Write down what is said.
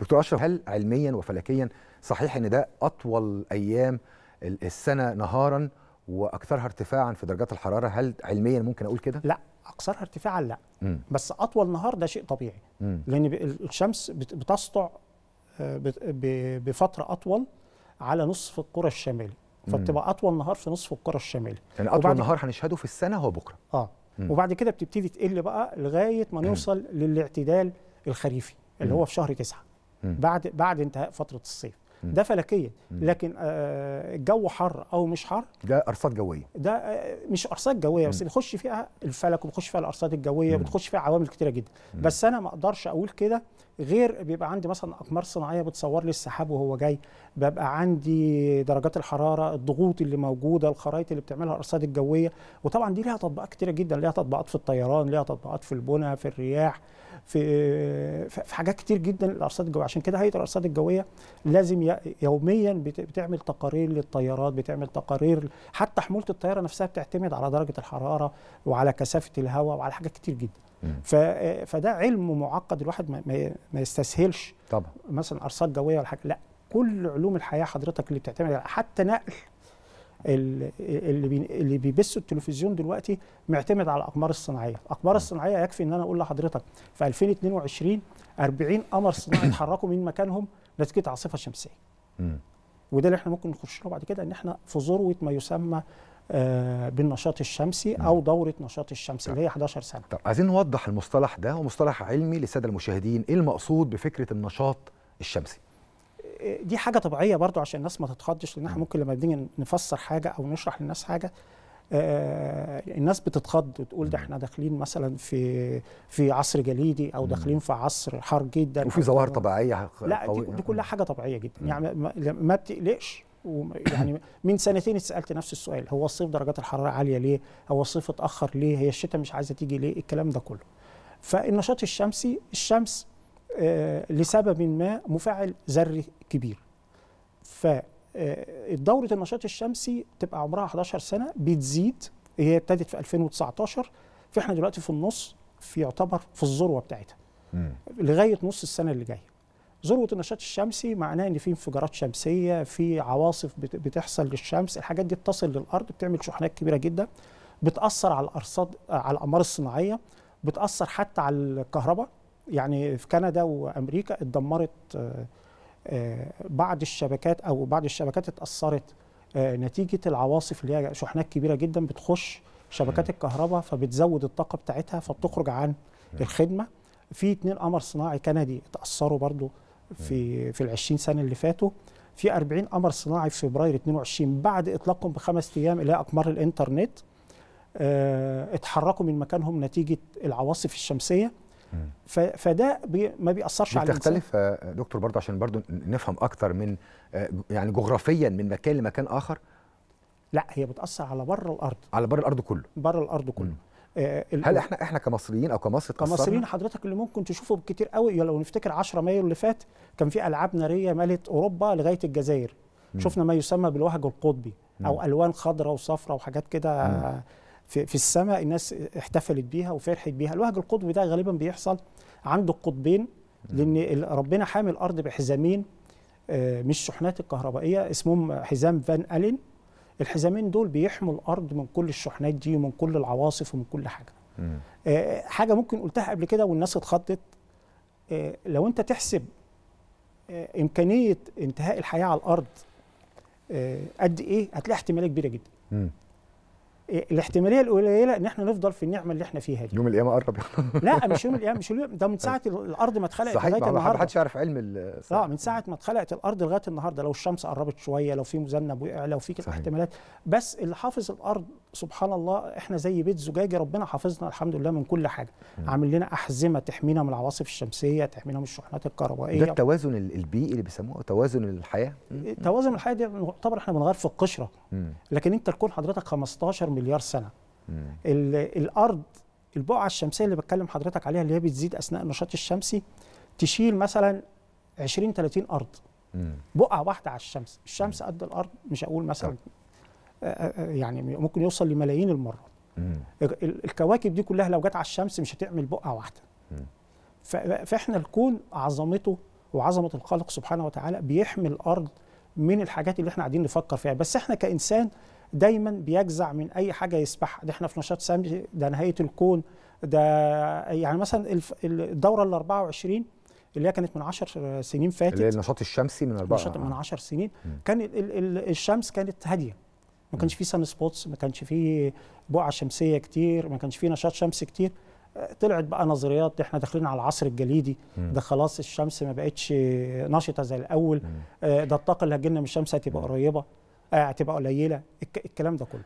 دكتور اشرف هل علميا وفلكيا صحيح ان ده اطول ايام السنه نهارا واكثرها ارتفاعا في درجات الحراره هل علميا ممكن اقول كده لا اقصرها ارتفاعا لا مم. بس اطول نهار ده شيء طبيعي مم. لان الشمس بتسطع آه، بفتره اطول على نصف الكره الشمالي فبتبقى اطول نهار في نصف الكره الشمالي يعني اطول نهار هنشهده في السنه هو بكره اه مم. وبعد كده بتبتدي تقل بقى لغايه ما نوصل للاعتدال الخريفي اللي هو في شهر تسعة بعد بعد انتهاء فتره الصيف ده فلكيا لكن آه، الجو حر او مش حر ده ارصاد جويه ده آه، مش ارصاد جويه بس بيخش فيها الفلك وبيخش فيها الارصاد الجويه بتخش فيها عوامل كتيره جدا بس انا ما اقدرش اقول كده غير بيبقى عندي مثلا اقمار صناعيه بتصور لي السحاب وهو جاي ببقى عندي درجات الحراره الضغوط اللي موجوده الخرائط اللي بتعملها الارصاد الجويه وطبعا دي ليها تطبيقات كتيره جدا ليها تطبيقات في الطيران ليها تطبيقات في البنى في الرياح في في حاجات كتير جدا الارصاد الجويه عشان كده هيئه الارصاد الجويه لازم يوميا بتعمل تقارير للطيارات بتعمل تقارير حتى حموله الطياره نفسها بتعتمد على درجه الحراره وعلى كثافه الهواء وعلى حاجات كتير جدا فده علم معقد الواحد ما, ما يستسهلش طبعا مثلا ارصاد جويه ولا حاجه لا كل علوم الحياه حضرتك اللي بتعتمد حتى نقل اللي بي اللي بيبثوا التلفزيون دلوقتي معتمد على الاقمار الصناعيه، الاقمار الصناعيه يكفي ان انا اقول لحضرتك في 2022 40 قمر صناعي اتحركوا من مكانهم نتيجه عاصفه شمسيه. وده اللي احنا ممكن نخش له بعد كده ان احنا في ذروه ما يسمى آه، بالنشاط الشمسي او دوره نشاط الشمس آه. اللي هي 11 سنه طب عايزين نوضح المصطلح ده ومصطلح علمي للساده المشاهدين ايه المقصود بفكره النشاط الشمسي آه، دي حاجه طبيعيه برضو عشان الناس ما تتخضش لان احنا ممكن لما بنيجي نفسر حاجه او نشرح للناس حاجه الناس بتتخض وتقول ده احنا داخلين مثلا في في عصر جليدي او داخلين في عصر حار جدا وفي ظواهر طبيعيه لا دي, دي كلها حاجه طبيعيه جدا يعني ما بتقلقش يعني من سنتين اتسالت نفس السؤال هو الصيف درجات الحراره عاليه ليه؟ هو الصيف اتاخر ليه؟ هي الشتاء مش عايزه تيجي ليه؟ الكلام ده كله. فالنشاط الشمسي الشمس آه لسبب ما مفاعل ذري كبير. ف آه، دورة النشاط الشمسي تبقى عمرها 11 سنة بتزيد هي ابتدت في 2019 فاحنا دلوقتي في النص في يعتبر في الذروة بتاعتها لغاية نص السنة اللي جاية ذروه النشاط الشمسي معناه ان في انفجارات شمسيه في عواصف بتحصل للشمس الحاجات دي بتصل للارض بتعمل شحنات كبيره جدا بتاثر على الارصاد على الاقمار الصناعيه بتاثر حتى على الكهرباء يعني في كندا وامريكا اتدمرت آه، آه، بعض الشبكات او بعض الشبكات اتاثرت آه، نتيجه العواصف اللي هي شحنات كبيره جدا بتخش شبكات الكهرباء فبتزود الطاقه بتاعتها فبتخرج عن الخدمه في اتنين قمر صناعي كندي اتاثروا برضو في في ال 20 سنه اللي فاتوا في 40 قمر صناعي في فبراير 22 بعد اطلاقهم بخمس ايام الى اقمار الانترنت آه، اتحركوا من مكانهم نتيجه العواصف الشمسيه فده بي ما بيأثرش على بتختلف آه، دكتور برضه عشان برضه نفهم اكتر من آه، يعني جغرافيا من مكان لمكان اخر لا هي بتأثر على بره الارض على بره الارض كله بره الارض كله م. آه، هل احنا احنا كمصريين او كمصر كمصريين حضرتك اللي ممكن تشوفه بكتير قوي لو نفتكر 10 مايو اللي فات كان في العاب ناريه مالت اوروبا لغايه الجزائر م. شفنا ما يسمى بالوهج القطبي م. او الوان خضراء وصفراء وحاجات كده في, في السماء الناس احتفلت بيها وفرحت بيها الوهج القطبي ده غالبا بيحصل عند القطبين لان ربنا حامي الارض بحزامين آه، مش شحنات الكهربائيه اسمهم حزام فان الين الحزامين دول بيحموا الارض من كل الشحنات دي ومن كل العواصف ومن كل حاجه آه، حاجه ممكن قلتها قبل كده والناس اتخضت آه، لو انت تحسب آه، امكانيه انتهاء الحياه على الارض قد ايه هتلاقي احتماليه كبيره جدا الاحتماليه القليله ان احنا نفضل في النعمه اللي احنا فيها دي يوم القيامه قرب لا مش يوم القيامه مش اليوم ده من ساعه الارض ما اتخلقت لغايه النهارده صحيح ما حدش يعرف علم اه من ساعه ما اتخلقت الارض لغايه النهارده لو الشمس قربت شويه لو في مذنب وقع لو في احتمالات بس اللي حافظ الارض سبحان الله احنا زي بيت زجاجي ربنا حافظنا الحمد لله من كل حاجه عامل لنا احزمه تحمينا من العواصف الشمسيه تحمينا من الشحنات الكهربائيه ده التوازن البيئي اللي بيسموه توازن الحياه توازن الحياه دي يعتبر احنا بنغير في القشره لكن انت تكون حضرتك 15 مليار سنه الارض البقعه الشمسيه اللي بتكلم حضرتك عليها اللي هي بتزيد اثناء النشاط الشمسي تشيل مثلا 20 30 ارض مم. بقعه واحده على الشمس الشمس قد الارض مش هقول مثلا آه، آه، آه، يعني ممكن يوصل لملايين المرات الكواكب دي كلها لو جت على الشمس مش هتعمل بقعه واحده فاحنا الكون عظمته وعظمه الخالق سبحانه وتعالى بيحمي الارض من الحاجات اللي احنا قاعدين نفكر فيها بس احنا كانسان دايما بيجزع من اي حاجه يسبحها ده احنا في نشاط سامي ده نهايه الكون ده يعني مثلا الدوره ال 24 اللي هي كانت من 10 سنين فاتت اللي هي النشاط الشمسي من 4 نشاط من 10 سنين م. كان الـ الـ الشمس كانت هاديه ما كانش فيه سان سبوتس ما كانش فيه بقعه شمسيه كتير ما كانش فيه نشاط شمسي كتير طلعت بقى نظريات احنا داخلين على العصر الجليدي ده خلاص الشمس ما بقتش نشطه زي الاول آه، ده الطاقه اللي لنا من الشمس هتبقى قريبه آه، هتبقى قليله الكلام ده كله